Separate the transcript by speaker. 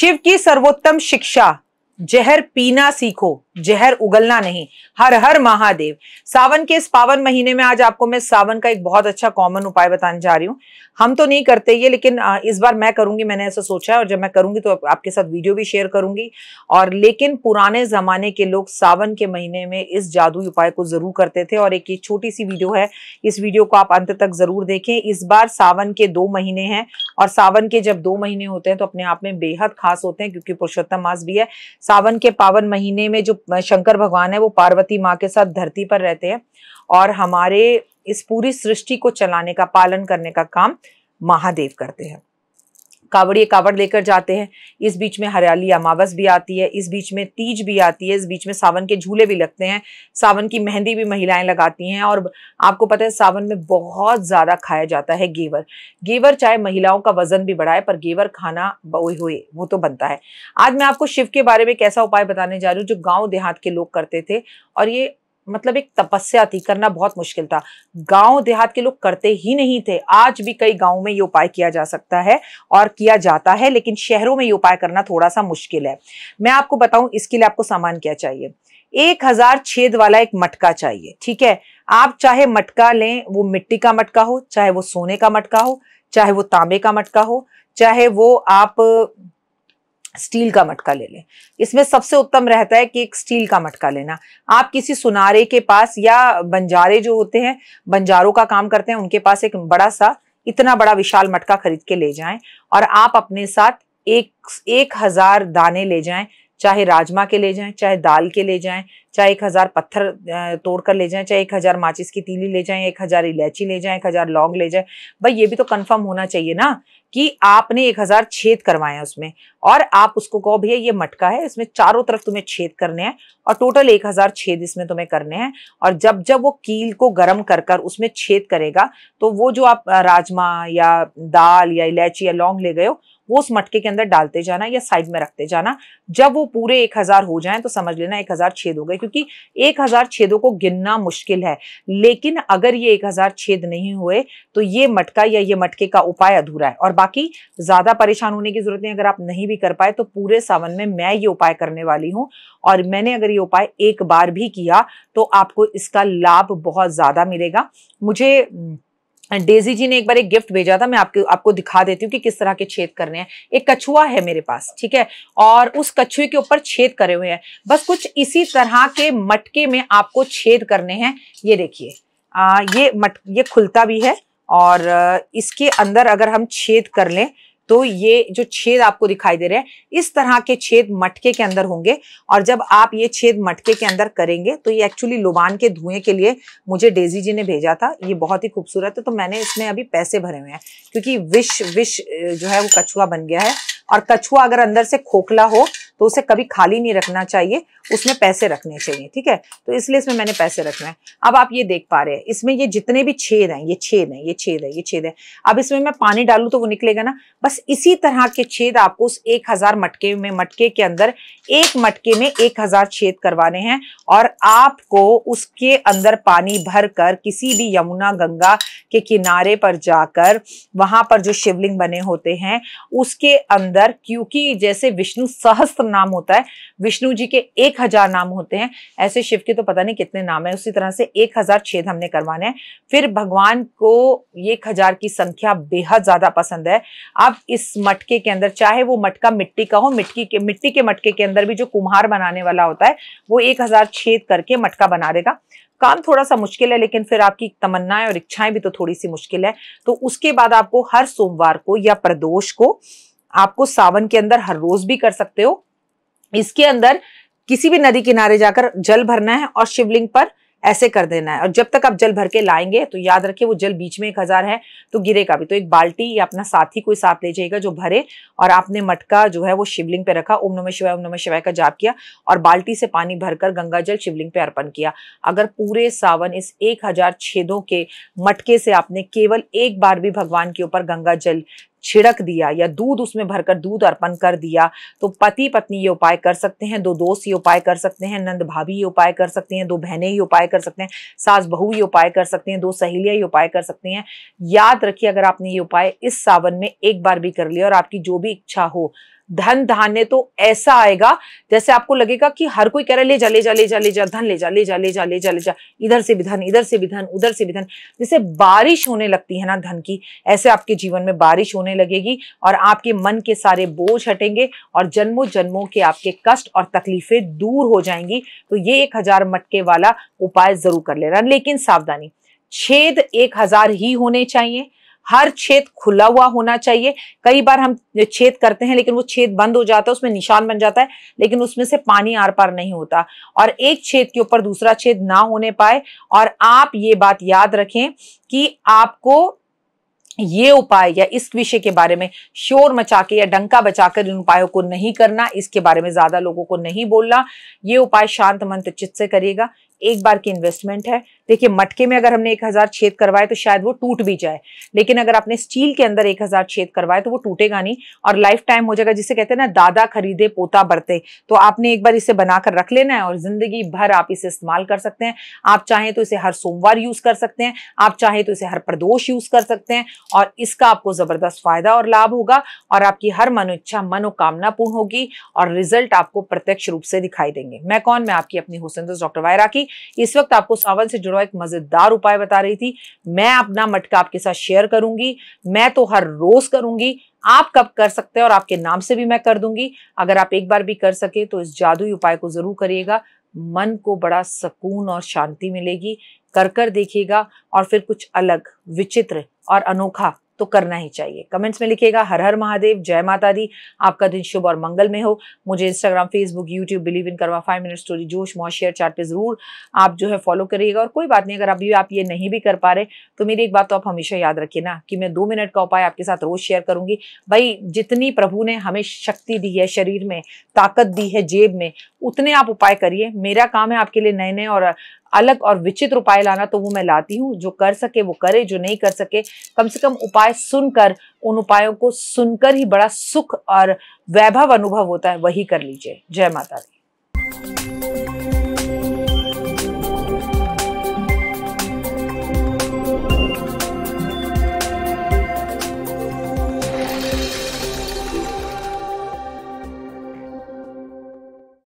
Speaker 1: शिव की सर्वोत्तम शिक्षा जहर पीना सीखो जहर उगलना नहीं हर हर महादेव सावन के इस पावन महीने में आज आपको मैं सावन का एक बहुत अच्छा कॉमन उपाय बताने जा रही हूँ हम तो नहीं करते ये लेकिन इस बार मैं करूंगी मैंने ऐसा सोचा है और जब मैं करूंगी तो आपके साथ वीडियो भी शेयर करूंगी और लेकिन पुराने जमाने के लोग सावन के महीने में इस जादुई उपाय को जरूर करते थे और एक ये छोटी सी वीडियो है इस वीडियो को आप अंत तक जरूर देखें इस बार सावन के दो महीने हैं और सावन के जब दो महीने होते हैं तो अपने आप में बेहद खास होते हैं क्योंकि पुरुषोत्तम मास भी है सावन के पावन महीने में जो शंकर भगवान है वो पार्वती माँ के साथ धरती पर रहते हैं और हमारे इस पूरी सृष्टि को चलाने का पालन करने का काम महादेव करते हैं कावड़िए कावड़ लेकर जाते हैं इस बीच में हरियाली अमावस भी आती है इस बीच में तीज भी आती है इस बीच में सावन के झूले भी लगते हैं सावन की मेहंदी भी महिलाएं लगाती हैं और आपको पता है सावन में बहुत ज़्यादा खाया जाता है गेवर गेवर चाहे महिलाओं का वजन भी बढ़ाए पर गेवर खाना बोए हुए वो तो बनता है आज मैं आपको शिव के बारे में एक ऐसा उपाय बताने जा रही हूँ जो गाँव देहात के लोग करते थे और ये मतलब एक तपस्या थी करना बहुत मुश्किल था गांव देहात के लोग करते ही नहीं थे आज भी कई गांव में ये उपाय किया जा सकता है और किया जाता है लेकिन शहरों में ये उपाय करना थोड़ा सा मुश्किल है मैं आपको बताऊं इसके लिए आपको सामान क्या चाहिए एक हजार छेद वाला एक मटका चाहिए ठीक है आप चाहे मटका लें वो मिट्टी का मटका हो चाहे वो सोने का मटका हो चाहे वो तांबे का मटका हो चाहे वो आप स्टील का मटका ले लें इसमें सबसे उत्तम रहता है कि एक स्टील का मटका लेना आप किसी सुनारे के पास या बंजारे जो होते हैं बंजारों का काम करते हैं उनके पास एक बड़ा सा इतना बड़ा विशाल मटका खरीद के ले जाएं और आप अपने साथ एक एक हजार दाने ले जाएं चाहे राजमा के ले जाएं चाहे दाल के ले जाएं चाहे एक हजार पत्थर तोड़कर ले जाएं चाहे एक हजार माचिस की तीली ले जाएं एक हजार इलायची ले जाएं एक हजार लौंग ले जाएं भाई ये भी तो कंफर्म होना चाहिए ना कि आपने एक हजार छेद करवाए हैं उसमें और आप उसको कहो भैया ये मटका है इसमें चारों तरफ तुम्हें छेद करने हैं और टोटल एक हजार छेद इसमें तुम्हें करने हैं और जब जब वो कील को गर्म कर कर उसमें छेद करेगा तो वो जो आप राजमा या दाल या इलायची या लौंग ले गए हो वो उस मटके के अंदर डालते जाना या साइड में रखते जाना जब वो पूरे एक हजार हो जाए तो समझ लेना एक हजार छेद हो गए क्योंकि एक हजार छेदों को गिनना मुश्किल है लेकिन अगर ये एक हजार छेद नहीं हुए तो ये मटका या ये मटके का उपाय अधूरा है और बाकी ज्यादा परेशान होने की जरूरत नहीं अगर आप नहीं भी कर पाए तो पूरे सावन में मैं ये उपाय करने वाली हूँ और मैंने अगर ये उपाय एक बार भी किया तो आपको इसका लाभ बहुत ज्यादा मिलेगा मुझे डेजी जी ने एक बार एक गिफ्ट भेजा था मैं आपको आपको दिखा देती हूँ कि किस तरह के छेद करने हैं एक कछुआ है मेरे पास ठीक है और उस कछुए के ऊपर छेद करे हुए हैं बस कुछ इसी तरह के मटके में आपको छेद करने हैं ये देखिए ये मट ये खुलता भी है और इसके अंदर अगर हम छेद कर लें तो ये जो छेद आपको दिखाई दे रहे हैं इस तरह के छेद मटके के अंदर होंगे और जब आप ये छेद मटके के अंदर करेंगे तो ये एक्चुअली लोबान के धुएं के लिए मुझे डेजी जी ने भेजा था ये बहुत ही खूबसूरत है तो मैंने इसमें अभी पैसे भरे हुए हैं क्योंकि विष विश जो है वो कछुआ बन गया है और कछुआ अगर अंदर से खोखला हो तो उसे कभी खाली नहीं रखना चाहिए उसमें पैसे रखने चाहिए ठीक है तो इसलिए इसमें मैंने पैसे रखना है अब आप ये देख पा रहे हैं इसमें ये जितने भी छेद हैं ये छेद हैं ये छेद है ये छेद है अब इसमें मैं पानी डालू तो वो निकलेगा ना बस इसी तरह के छेद आपको उस एक हजार मटके में मटके के अंदर एक मटके में एक हजार छेद करवाने हैं और आपको उसके अंदर पानी भर कर किसी भी यमुना गंगा के किनारे पर जाकर वहां पर जो शिवलिंग बने होते हैं उसके अंदर क्योंकि जैसे विष्णु सहस्त्र नाम होता है विष्णु जी के एक हजार नाम होते हैं ऐसे शिव के तो पता नहीं कितने नाम है उसी तरह से एक हजार छेद हमने करवाने हैं फिर भगवान को एक हजार की संख्या बेहद ज्यादा पसंद है अब इस मटके के अंदर चाहे वो मटका मिट्टी का हो मिट्टी के मिट्टी के मटके के अंदर भी जो कुम्हार बनाने वाला होता है वो एक हजार छेद करके मटका बना देगा काम थोड़ा सा मुश्किल है लेकिन फिर आपकी तमन्नाएं और इच्छाएं भी तो थोड़ी सी मुश्किल है तो उसके बाद आपको हर सोमवार को या प्रदोष को आपको सावन के अंदर हर रोज भी कर सकते हो इसके अंदर किसी भी नदी किनारे जाकर जल भरना है और शिवलिंग पर ऐसे कर देना है और जब तक आप जल भर के लाएंगे तो याद रखिए वो जल बीच में एक हजार है तो गिरेगा भी तो एक बाल्टी या अपना साथी कोई साथ ले जाएगा जो भरे और आपने मटका जो है वो शिवलिंग पे रखा ओम नमः शिवाय ओम नमः शिवाय का जाप किया और बाल्टी से पानी भरकर गंगा जल शिवलिंग पे अर्पण किया अगर पूरे सावन इस एक हजार छेदों के मटके से आपने केवल एक बार भी भगवान के ऊपर गंगा जल छिड़क दिया या दूध उसमें भरकर दूध अर्पण कर दिया तो पति पत्नी ये उपाय कर सकते हैं दो दोस्त ये उपाय कर सकते हैं नंद भाभी ये उपाय कर सकते हैं दो बहनें ये उपाय कर सकते हैं सास बहू ये उपाय कर सकते हैं दो सहेलियां ये उपाय कर सकते हैं याद रखिए अगर आपने ये उपाय इस सावन में एक बार भी कर लिया और आपकी जो भी इच्छा हो धन धान्य तो ऐसा आएगा जैसे आपको लगेगा कि हर कोई कह रहा है ले जा ले जा ले जा ले जा धन ले जा ले जा ले जा ले जा ले जा इधर से भी धन इधर से भी धन उधर से भी धन जैसे बारिश होने लगती है ना धन की ऐसे आपके जीवन में बारिश होने लगेगी और आपके मन के सारे बोझ हटेंगे और जन्मों जन्मों के आपके कष्ट और तकलीफें दूर हो जाएंगी तो ये एक हजार मटके वाला उपाय जरूर कर लेना लेकिन सावधानी छेद एक हजार ही होने चाहिए हर छेद खुला हुआ होना चाहिए कई बार हम छेद करते हैं लेकिन वो छेद बंद हो जाता है उसमें निशान बन जाता है लेकिन उसमें से पानी आर पार नहीं होता और एक छेद के ऊपर दूसरा छेद ना होने पाए और आप ये बात याद रखें कि आपको ये उपाय या इस विषय के बारे में शोर मचा के या डंका बचाकर इन उपायों को नहीं करना इसके बारे में ज्यादा लोगों को नहीं बोलना ये उपाय शांत मंत्र चित्त से करिएगा एक बार की इन्वेस्टमेंट है देखिए मटके में अगर हमने एक हजार छेद करवाए तो शायद वो टूट भी जाए लेकिन अगर आपने स्टील के अंदर एक हजार छेद करवाए तो वो टूटेगा नहीं और लाइफ टाइम हो जाएगा जिसे कहते हैं ना दादा खरीदे पोता बरते तो आपने एक बार इसे बनाकर रख लेना है और जिंदगी भर आप इसे इस्तेमाल कर सकते हैं आप चाहें तो इसे हर सोमवार यूज कर सकते हैं आप चाहें तो इसे हर प्रदोष यूज कर सकते हैं और इसका आपको जबरदस्त फायदा और लाभ होगा और आपकी हर मनोच्छा मनोकामना पूर्ण होगी और रिजल्ट आपको प्रत्यक्ष रूप से दिखाई देंगे मैं कौन मैं आपकी अपनी हुसैन डॉक्टर वायरा की इस वक्त आपको सावन से जुड़ा अलावा एक मज़ेदार उपाय बता रही थी मैं अपना मटका आपके साथ शेयर करूंगी मैं तो हर रोज़ करूंगी आप कब कर सकते हैं और आपके नाम से भी मैं कर दूंगी अगर आप एक बार भी कर सके तो इस जादुई उपाय को ज़रूर करिएगा मन को बड़ा सुकून और शांति मिलेगी कर कर देखिएगा और फिर कुछ अलग विचित्र और अनोखा तो करना ही चाहिए कमेंट्स में लिखिएगा हर हर महादेव जय माता दी आपका दिन शुभ और मंगल में हो मुझे Instagram Facebook YouTube believe in करवा फाइव मिनट स्टोरी जोश मौत शेयर चार्ट पे ज़रूर आप जो है फॉलो करिएगा और कोई बात नहीं अगर अभी आप ये नहीं भी कर पा रहे तो मेरी एक बात तो आप हमेशा याद रखिए ना कि मैं दो मिनट का उपाय आपके साथ रोज़ शेयर करूंगी भाई जितनी प्रभु ने हमें शक्ति दी है शरीर में ताकत दी है जेब में उतने आप उपाय करिए मेरा काम है आपके लिए नए नए और अलग और विचित्र उपाय लाना तो वो मैं लाती हूँ जो कर सके वो करे जो नहीं कर सके कम से कम उपाय सुनकर उन उपायों को सुनकर ही बड़ा सुख और वैभव अनुभव होता है वही कर लीजिए जय माता दी